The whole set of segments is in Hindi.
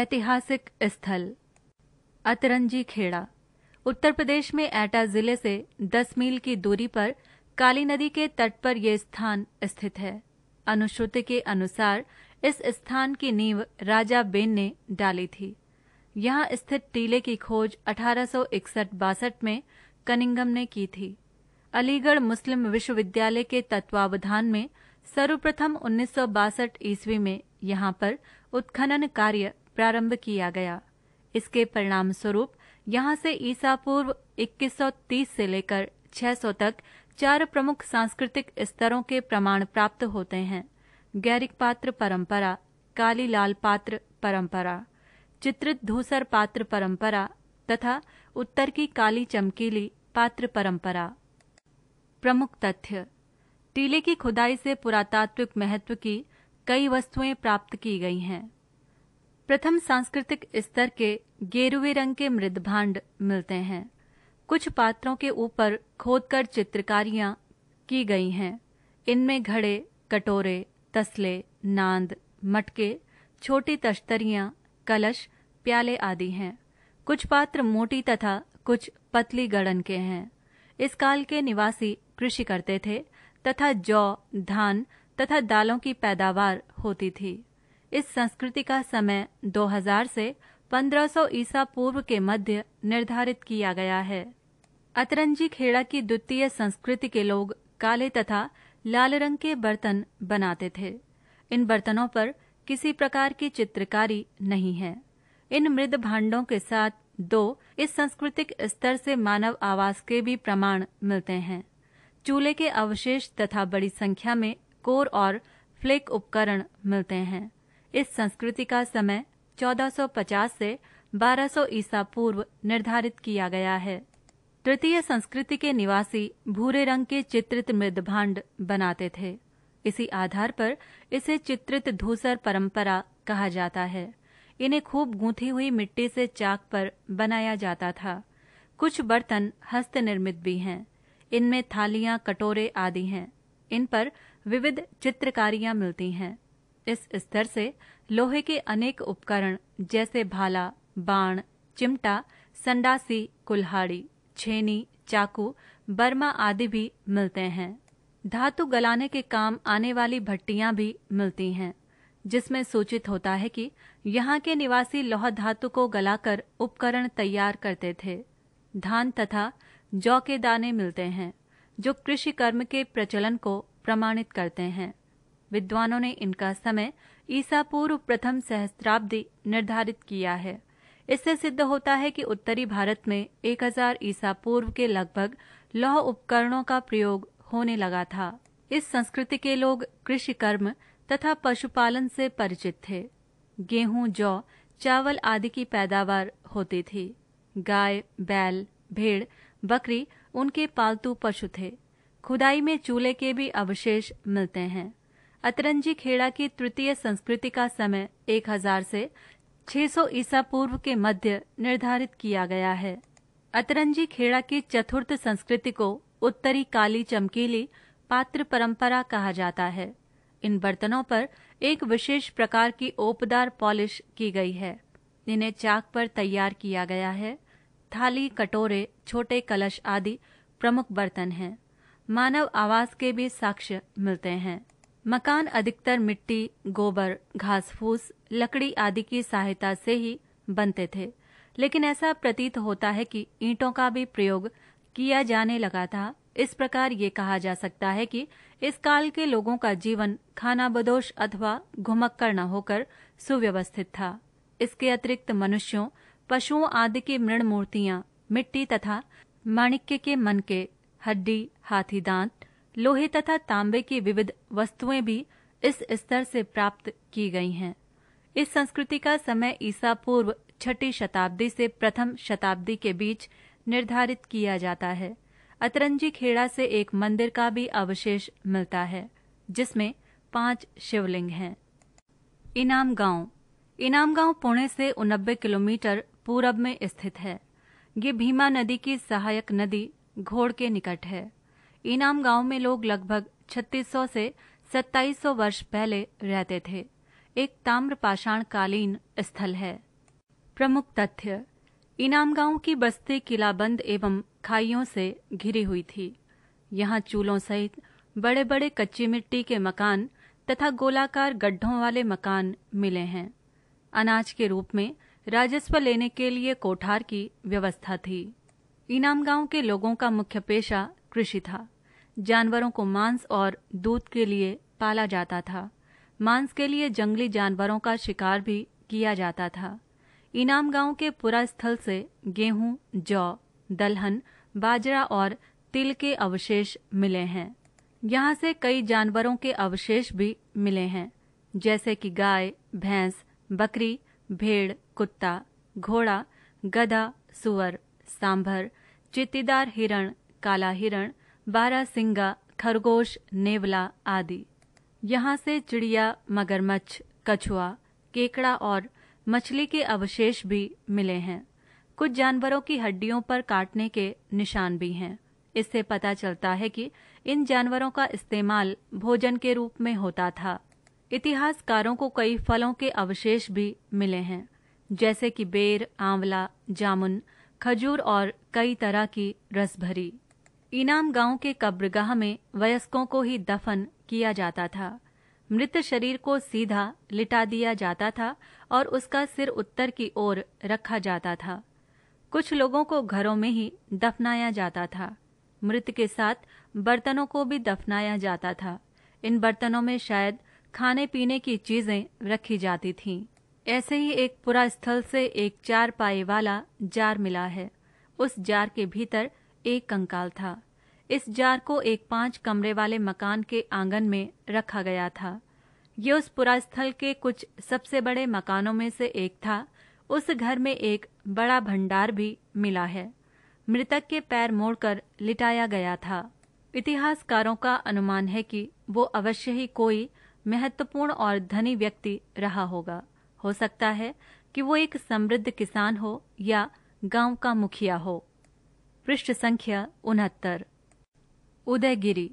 ऐतिहासिक स्थल अतरंजी खेड़ा उत्तर प्रदेश में एटा जिले से 10 मील की दूरी पर काली नदी के तट पर यह स्थान स्थित है अनुश्रुति के अनुसार इस स्थान की नींव राजा बेन ने डाली थी यहाँ स्थित टीले की खोज अठारह सौ में कनिंगम ने की थी अलीगढ़ मुस्लिम विश्वविद्यालय के तत्वावधान में सर्वप्रथम उन्नीस ईस्वी में यहाँ पर उत्खनन कार्य प्रारंभ किया गया इसके परिणाम स्वरूप यहाँ से ईसा पूर्व 2130 से लेकर 600 तक चार प्रमुख सांस्कृतिक स्तरों के प्रमाण प्राप्त होते हैं गैरिक पात्र परंपरा काली लाल पात्र परंपरा चित्रित धूसर पात्र परंपरा तथा उत्तर की काली चमकीली पात्र परंपरा प्रमुख तथ्य टीले की खुदाई से पुरातात्विक महत्व की कई वस्तुएं प्राप्त की गई हैं प्रथम सांस्कृतिक स्तर के गेरुवे रंग के मृदभांड मिलते हैं कुछ पात्रों के ऊपर खोदकर चित्रकारियां की गई हैं इनमें घड़े कटोरे तसले नांद मटके छोटी तश्तरियां कलश प्याले आदि हैं कुछ पात्र मोटी तथा कुछ पतली गड़न के हैं इस काल के निवासी कृषि करते थे तथा जौ धान तथा दालों की पैदावार होती थी इस संस्कृति का समय 2000 से 1500 ईसा पूर्व के मध्य निर्धारित किया गया है अतरंजी खेड़ा की द्वितीय संस्कृति के लोग काले तथा लाल रंग के बर्तन बनाते थे इन बर्तनों पर किसी प्रकार की चित्रकारी नहीं है इन मृद भांडों के साथ दो इस सांस्कृतिक स्तर से मानव आवास के भी प्रमाण मिलते हैं चूल्हे के अवशेष तथा बड़ी संख्या में कोर और फ्लेक उपकरण मिलते हैं इस संस्कृति का समय 1450 से 1200 ईसा पूर्व निर्धारित किया गया है तृतीय संस्कृति के निवासी भूरे रंग के चित्रित मृदभांड बनाते थे इसी आधार पर इसे चित्रित धूसर परंपरा कहा जाता है इन्हें खूब गूंथी हुई मिट्टी से चाक पर बनाया जाता था कुछ बर्तन हस्त निर्मित भी हैं इनमें थालियां कटोरे आदि हैं इन पर विविध चित्रकारियां मिलती हैं इस स्तर से लोहे के अनेक उपकरण जैसे भाला बाण चिमटा संडासी कुल्हाड़ी छेनी चाकू बर्मा आदि भी मिलते हैं धातु गलाने के काम आने वाली भट्टियां भी मिलती हैं जिसमें सूचित होता है कि यहाँ के निवासी लोह धातु को गलाकर उपकरण तैयार करते थे धान तथा जौ के दाने मिलते हैं जो कृषि कर्म के प्रचलन को प्रमाणित करते हैं विद्वानों ने इनका समय ईसा पूर्व प्रथम सहस्त्राब्दी निर्धारित किया है इससे सिद्ध होता है कि उत्तरी भारत में 1000 ईसा पूर्व के लगभग लौह उपकरणों का प्रयोग होने लगा था इस संस्कृति के लोग कृषि कर्म तथा पशुपालन से परिचित थे गेहूं जौ चावल आदि की पैदावार होती थी गाय बैल भेड़ बकरी उनके पालतू पशु थे खुदाई में चूल्हे के भी अवशेष मिलते हैं अतरंजी खेड़ा की तृतीय संस्कृति का समय 1000 से 600 ईसा पूर्व के मध्य निर्धारित किया गया है अतरंजी खेड़ा की चतुर्थ संस्कृति को उत्तरी काली चमकीली पात्र परंपरा कहा जाता है इन बर्तनों पर एक विशेष प्रकार की ओपदार पॉलिश की गई है इन्हें चाक पर तैयार किया गया है थाली कटोरे छोटे कलश आदि प्रमुख बर्तन हैं मानव आवास के भी साक्ष्य मिलते हैं मकान अधिकतर मिट्टी गोबर घास फूस लकड़ी आदि की सहायता से ही बनते थे लेकिन ऐसा प्रतीत होता है कि ईंटों का भी प्रयोग किया जाने लगा था इस प्रकार ये कहा जा सकता है कि इस काल के लोगों का जीवन खाना बदोश अथवा घुमक्कर न होकर सुव्यवस्थित था इसके अतिरिक्त मनुष्यों पशुओं आदि की मृण मूर्तियां मिट्टी तथा माणिक्य के मन के हड्डी हाथी दांत लोहे तथा तांबे की विविध वस्तुएं भी इस स्तर से प्राप्त की गई हैं इस संस्कृति का समय ईसा पूर्व छठी शताब्दी से प्रथम शताब्दी के बीच निर्धारित किया जाता है अतरंजी खेड़ा से एक मंदिर का भी अवशेष मिलता है जिसमें पांच शिवलिंग हैं इनाम गांव इनाम गांव पुणे से उनबे किलोमीटर पूरब में स्थित है ये भीमा नदी की सहायक नदी घोड़ के निकट है इनाम गांव में लोग लगभग 3600 से 2700 वर्ष पहले रहते थे एक ताम्रपाषाण कालीन स्थल है प्रमुख तथ्य इनाम गांव की बस्ती किलाबंद एवं खाइयों से घिरी हुई थी यहाँ चूलों सहित बड़े बड़े कच्ची मिट्टी के मकान तथा गोलाकार गड्ढों वाले मकान मिले हैं अनाज के रूप में राजस्व लेने के लिए कोठार की व्यवस्था थी इनाम गांव के लोगों का मुख्य पेशा कृषि था जानवरों को मांस और दूध के लिए पाला जाता था मांस के लिए जंगली जानवरों का शिकार भी किया जाता था इनाम गांव के पूरा स्थल से गेहूं जौ दलहन बाजरा और तिल के अवशेष मिले हैं यहाँ से कई जानवरों के अवशेष भी मिले हैं जैसे कि गाय भैंस बकरी भेड़ कुत्ता घोड़ा गधा सुअर सांभर चित्तीदार हिरण काला हिरण बारासिंगा खरगोश नेवला आदि यहाँ से चिड़िया मगरमच्छ कछुआ केकड़ा और मछली के अवशेष भी मिले हैं कुछ जानवरों की हड्डियों पर काटने के निशान भी हैं इससे पता चलता है कि इन जानवरों का इस्तेमाल भोजन के रूप में होता था इतिहासकारों को कई फलों के अवशेष भी मिले हैं जैसे कि बेर आंवला जामुन खजूर और कई तरह की रसभरी इनाम गांव के कब्रगाह में वयस्कों को ही दफन किया जाता था मृत शरीर को सीधा लिटा दिया जाता था और उसका सिर उत्तर की ओर रखा जाता था कुछ लोगों को घरों में ही दफनाया जाता था मृत के साथ बर्तनों को भी दफनाया जाता था इन बर्तनों में शायद खाने पीने की चीजें रखी जाती थीं। ऐसे ही एक पुरा स्थल से एक चार पाए वाला जार मिला है उस जार के भीतर एक कंकाल था इस जार को एक पांच कमरे वाले मकान के आंगन में रखा गया था ये उस पुरास्थल के कुछ सबसे बड़े मकानों में से एक था उस घर में एक बड़ा भंडार भी मिला है मृतक के पैर मोड़कर लिटाया गया था इतिहासकारों का अनुमान है कि वो अवश्य ही कोई महत्वपूर्ण और धनी व्यक्ति रहा होगा हो सकता है कि वो एक समृद्ध किसान हो या गांव का मुखिया हो पृष्ठ संख्या उनहत्तर उदयगिरी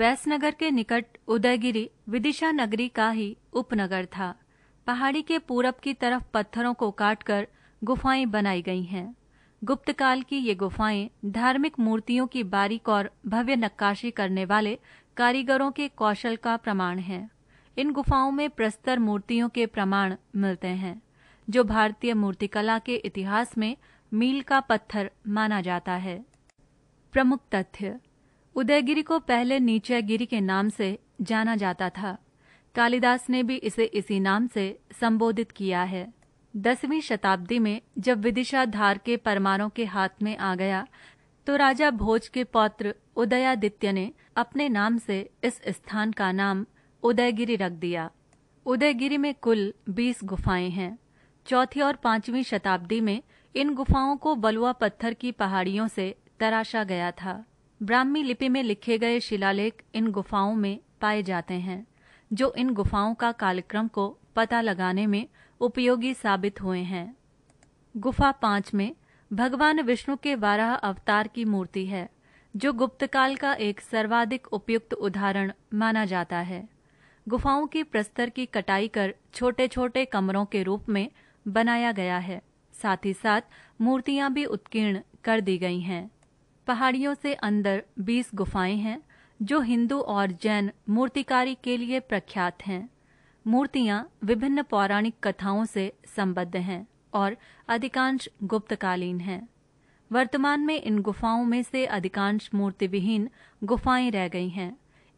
वैसनगर के निकट उदयगिरी विदिशा नगरी का ही उपनगर था पहाड़ी के पूरब की तरफ पत्थरों को काटकर गुफाएं बनाई गई हैं गुप्त काल की ये गुफाएं धार्मिक मूर्तियों की बारीक और भव्य नक्काशी करने वाले कारीगरों के कौशल का प्रमाण है इन गुफाओं में प्रस्तर मूर्तियों के प्रमाण मिलते हैं जो भारतीय मूर्तिकला के इतिहास में मील का पत्थर माना जाता है प्रमुख तथ्य उदयगिरी को पहले नीचयगिरी के नाम से जाना जाता था कालिदास ने भी इसे इसी नाम से संबोधित किया है दसवीं शताब्दी में जब विदिशा धार के परमारों के हाथ में आ गया तो राजा भोज के पौत्र उदयादित्य ने अपने नाम से इस स्थान का नाम उदयगिरी रख दिया उदयगिरी में कुल बीस गुफाएं हैं चौथी और पांचवी शताब्दी में इन गुफाओं को बलुआ पत्थर की पहाड़ियों से तराशा गया था ब्राह्मी लिपि में लिखे गए शिलालेख इन गुफाओं में पाए जाते हैं जो इन गुफाओं का कालक्रम को पता लगाने में उपयोगी साबित हुए हैं गुफा पांच में भगवान विष्णु के बारह अवतार की मूर्ति है जो गुप्तकाल का एक सर्वाधिक उपयुक्त उदाहरण माना जाता है गुफाओं की प्रस्तर की कटाई कर छोटे छोटे कमरों के रूप में बनाया गया है साथ ही साथ मूर्तियां भी उत्कीर्ण कर दी गई हैं पहाड़ियों से अंदर 20 गुफाएं हैं जो हिंदू और जैन मूर्तिकारी के लिए प्रख्यात हैं मूर्तियां विभिन्न पौराणिक कथाओं से संबद्ध हैं और अधिकांश गुप्तकालीन हैं वर्तमान में इन गुफाओं में से अधिकांश मूर्तिविहीन गुफाएं रह गई हैं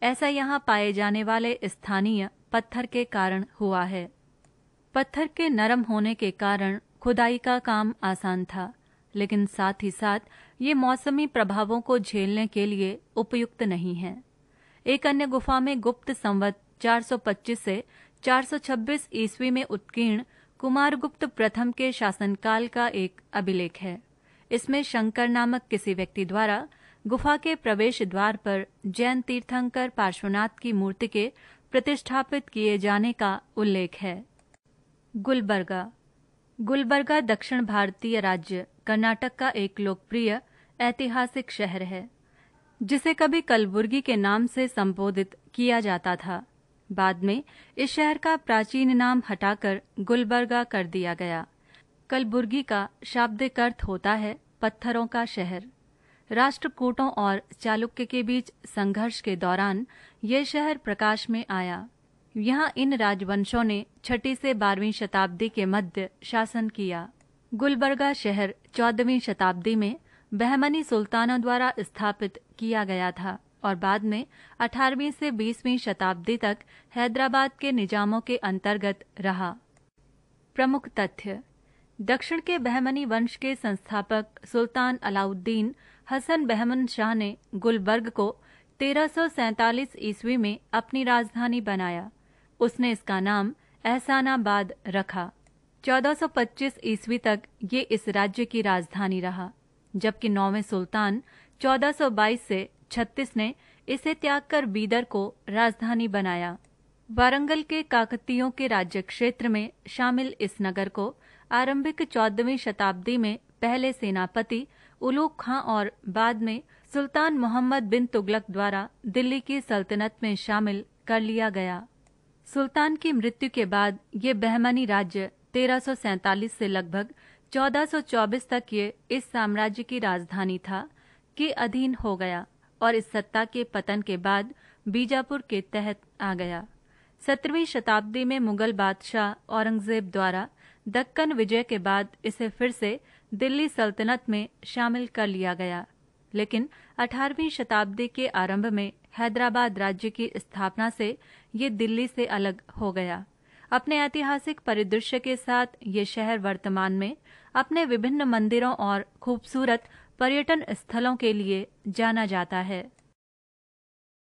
ऐसा यहाँ पाए जाने वाले स्थानीय पत्थर के कारण हुआ है पत्थर के नरम होने के कारण खुदाई का काम आसान था लेकिन साथ ही साथ ये मौसमी प्रभावों को झेलने के लिए उपयुक्त नहीं है एक अन्य गुफा में गुप्त संवत 425 से 426 ईस्वी में उत्कीर्ण कुमारगुप्त प्रथम के शासनकाल का एक अभिलेख है इसमें शंकर नामक किसी व्यक्ति द्वारा गुफा के प्रवेश द्वार पर जैन तीर्थंकर पार्श्वनाथ की मूर्ति के प्रतिष्ठापित किए जाने का उल्लेख है गुलबर्गा गुलबर्गा दक्षिण भारतीय राज्य कर्नाटक का एक लोकप्रिय ऐतिहासिक शहर है जिसे कभी कलबुर्गी के नाम से संबोधित किया जाता था बाद में इस शहर का प्राचीन नाम हटाकर गुलबर्गा कर दिया गया कलबुर्गी का शाब्दिक अर्थ होता है पत्थरों का शहर राष्ट्रकूटों और चालुक्य के बीच संघर्ष के दौरान यह शहर प्रकाश में आया यहाँ इन राजवंशों ने छठी से बारहवीं शताब्दी के मध्य शासन किया गुलबर्गा शहर चौदहवीं शताब्दी में बहमनी सुल्तानों द्वारा स्थापित किया गया था और बाद में 18वीं से 20वीं शताब्दी तक हैदराबाद के निजामों के अंतर्गत रहा प्रमुख तथ्य दक्षिण के बहमनी वंश के संस्थापक सुल्तान अलाउद्दीन हसन बहमन शाह ने गुलबर्ग को 1347 ईस्वी में अपनी राजधानी बनाया उसने इसका नाम एहसानाबाद रखा 1425 ईस्वी तक ये इस राज्य की राजधानी रहा जबकि नौवें सुल्तान 1422 से 36 ने इसे त्याग कर बीदर को राजधानी बनाया वारंगल के काकतीयों के राज्य क्षेत्र में शामिल इस नगर को आरंभिक चौदहवीं शताब्दी में पहले सेनापति उलूक खां और बाद में सुल्तान मोहम्मद बिन तुगलक द्वारा दिल्ली की सल्तनत में शामिल कर लिया गया सुल्तान की मृत्यु के बाद ये बहमनी राज्य 1347 से लगभग 1424 तक ये इस साम्राज्य की राजधानी था के अधीन हो गया और इस सत्ता के पतन के बाद बीजापुर के तहत आ गया सत्रहवीं शताब्दी में मुगल बादशाह औरंगजेब द्वारा दक्कन विजय के बाद इसे फिर से दिल्ली सल्तनत में शामिल कर लिया गया लेकिन 18वीं शताब्दी के आरंभ में हैदराबाद राज्य की स्थापना से ये दिल्ली से अलग हो गया अपने ऐतिहासिक परिदृश्य के साथ ये शहर वर्तमान में अपने विभिन्न मंदिरों और खूबसूरत पर्यटन स्थलों के लिए जाना जाता है